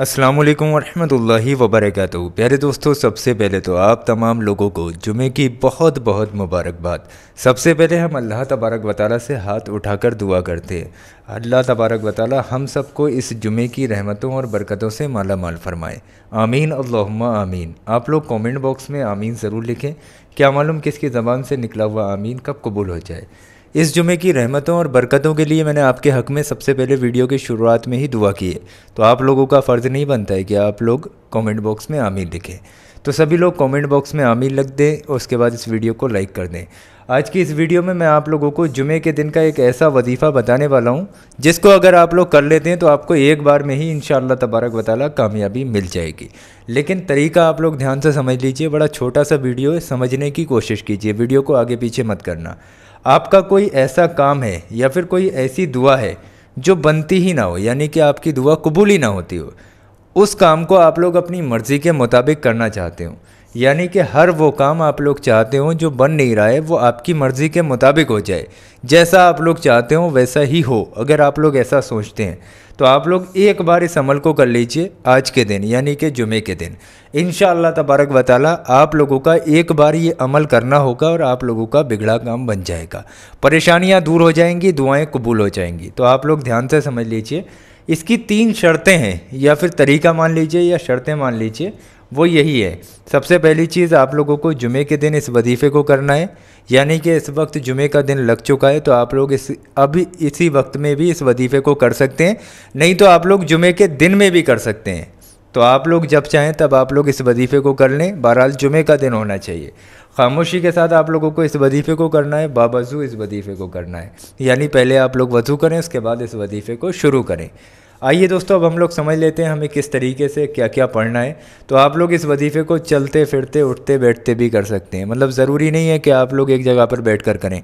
अस्सलाम वालेकुम वरहमतुल्लाहि प्यारे दोस्तों सबसे पहले तो आप तमाम लोगों को जुमे की बहुत बहुत मुबारकबाद सबसे पहले हम अल्लाह तबारक वाली से हाथ उठाकर दुआ करते हैं अल्लाह तबारक वताल हम सबको इस जुमे की रहमतों और बरकतों से माला माल फरमाए आमीन अल्लाहुम्मा आमीन आप लोग कमेंट बॉक्स में आमीन ज़रूर लिखें क्या मालूम किसकी ज़बान से निकला हुआ आमीन कब कबूल हो जाए इस जुमे की रहमतों और बरकतों के लिए मैंने आपके हक में सबसे पहले वीडियो की शुरुआत में ही दुआ की है तो आप लोगों का फ़र्ज़ नहीं बनता है कि आप लोग कमेंट बॉक्स में आमीन लिखें तो सभी लोग कमेंट बॉक्स में आमीन लग दें और उसके बाद इस वीडियो को लाइक कर दें आज की इस वीडियो में मैं आप लोगों को जुमे के दिन का एक ऐसा वजीफ़ा बताने वाला हूँ जिसको अगर आप लोग कर लेते हैं तो आपको एक बार में ही इन तबारक वाली कामयाबी मिल जाएगी लेकिन तरीका आप लोग ध्यान से समझ लीजिए बड़ा छोटा सा वीडियो है समझने की कोशिश कीजिए वीडियो को आगे पीछे मत करना आपका कोई ऐसा काम है या फिर कोई ऐसी दुआ है जो बनती ही ना हो यानी कि आपकी दुआ कबूल ही ना होती हो उस काम को आप लोग अपनी मर्ज़ी के मुताबिक करना चाहते हो यानी कि हर वो काम आप लोग चाहते हो जो बन नहीं रहा है वो आपकी मर्ज़ी के मुताबिक हो जाए जैसा आप लोग चाहते हो वैसा ही हो अगर आप लोग ऐसा सोचते हैं तो आप लोग एक बार इस अमल को कर लीजिए आज के दिन यानी कि जुमे के दिन इन तबारक वाली आप लोगों का एक बार ये अमल करना होगा और आप लोगों का बिगड़ा काम बन जाएगा परेशानियाँ दूर हो जाएंगी दुआएँ कबूल हो जाएंगी तो आप लोग ध्यान से समझ लीजिए इसकी तीन शर्तें हैं या फिर तरीका मान लीजिए या शर्तें मान लीजिए वो यही है सबसे पहली चीज़ आप लोगों को जुमे के दिन इस वजीफ़े को करना है यानी कि इस वक्त जुमे का दिन लग चुका है तो आप लोग इस अभी इसी वक्त में भी इस वजीफ़े को कर सकते हैं नहीं तो आप लोग जुमे के दिन में भी कर सकते हैं तो आप लोग जब चाहें तब आप लोग इस वजीफ़े को कर लें बहरहाल जुमे का दिन होना चाहिए खामोशी के साथ आप लोगों को इस वजीफ़े को करना है बावजू इस वजीफ़े को करना है यानी पहले आप लोग वजू करें उसके बाद इस वजीफ़े को शुरू करें आइए दोस्तों अब हम लोग समझ लेते हैं हमें किस तरीके से क्या क्या पढ़ना है तो आप लोग इस वजीफ़े को चलते फिरते उठते बैठते भी कर सकते हैं मतलब ज़रूरी नहीं है कि आप लोग एक जगह पर बैठ कर करें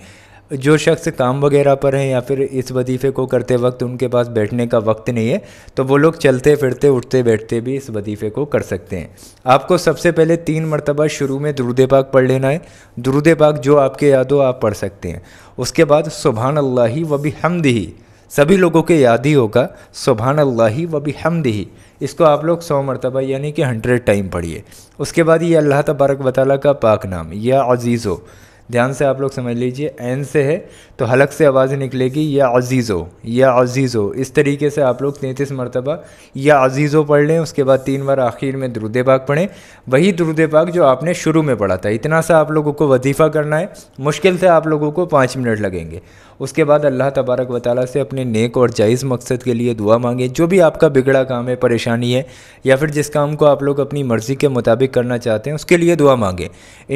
जो शख्स काम वगैरह पर हैं या फिर इस वजीफ़े को करते वक्त उनके पास बैठने का वक्त नहीं है तो वो लोग चलते फिरते उठते बैठते भी इस वजीफ़े को कर सकते हैं आपको सबसे पहले तीन मरतबा शुरू में दुरुद पाक पढ़ लेना है दुरुद पाक जो आपके याद हो आप पढ़ सकते हैं उसके बाद सुबहान अल्लाह वबी हमद ही सभी लोगों के याद ही होगा सुबहान अल्लाह वबी हमद ही इसको आप लोग सौ मरतबा यानी कि हंड्रेड टाइम पढ़िए उसके बाद ये अल्लाह तबारक वाली का पाक नाम या अजीज़ हो ध्यान से आप लोग समझ लीजिए एन से है तो हलक से आवाज़ निकलेगी या अजीज़ो या अजीज़ो इस तरीके से आप लोग तैंतीस मरतबा या अजीज़ो पढ़ लें उसके बाद तीन बार आखिर में द्रुद पाक पढ़ें वही द्रुद पाक जो आपने शुरू में पढ़ा था इतना सा आप लोगों को वजीफ़ा करना है मुश्किल से आप लोगों को पाँच मिनट लगेंगे उसके बाद अल्लाह तबारक व से अपने नेक और जायज़ मकसद के लिए दुआ मांगें जो भी आपका बिगड़ा काम है परेशानी है या फिर जिस काम को आप लोग अपनी मर्ज़ी के मुताबिक करना चाहते हैं उसके लिए दुआ मांगें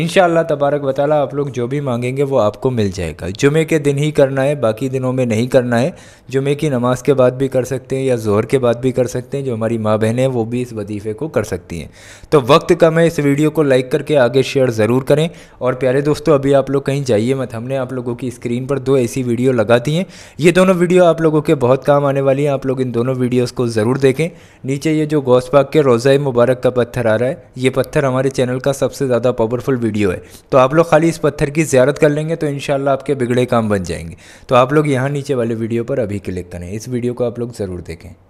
इन तबारक व आप लोग जो जो भी मांगेंगे वो आपको मिल जाएगा जुमे के दिन ही करना है बाकी दिनों में नहीं करना है जुमे की नमाज़ के बाद भी कर सकते हैं या जोर के बाद भी कर सकते हैं जो हमारी माँ बहनें वो भी इस वजीफ़े को कर सकती हैं तो वक्त कम है इस वीडियो को लाइक करके आगे शेयर ज़रूर करें और प्यारे दोस्तों अभी आप लोग कहीं जाइए मत हमने आप लोगों की स्क्रीन पर दो ऐसी वीडियो लगा दी हैं ये दोनों वीडियो आप लोगों के बहुत काम आने वाली हैं आप लोग इन दोनों वीडियोज़ को ज़रूर देखें नीचे ये जो गौस पाक के रोज़ा मुबारक का पत्थर आ रहा है ये पत्थर हमारे चैनल का सबसे ज़्यादा पावरफुल वीडियो है तो आप लोग खाली इस पत्थर की ज्यारत कर लेंगे तो इनशाला आपके बिगड़े काम बन जाएंगे तो आप लोग यहाँ नीचे वाले वीडियो पर अभी क्लिक करें इस वीडियो को आप लोग ज़रूर देखें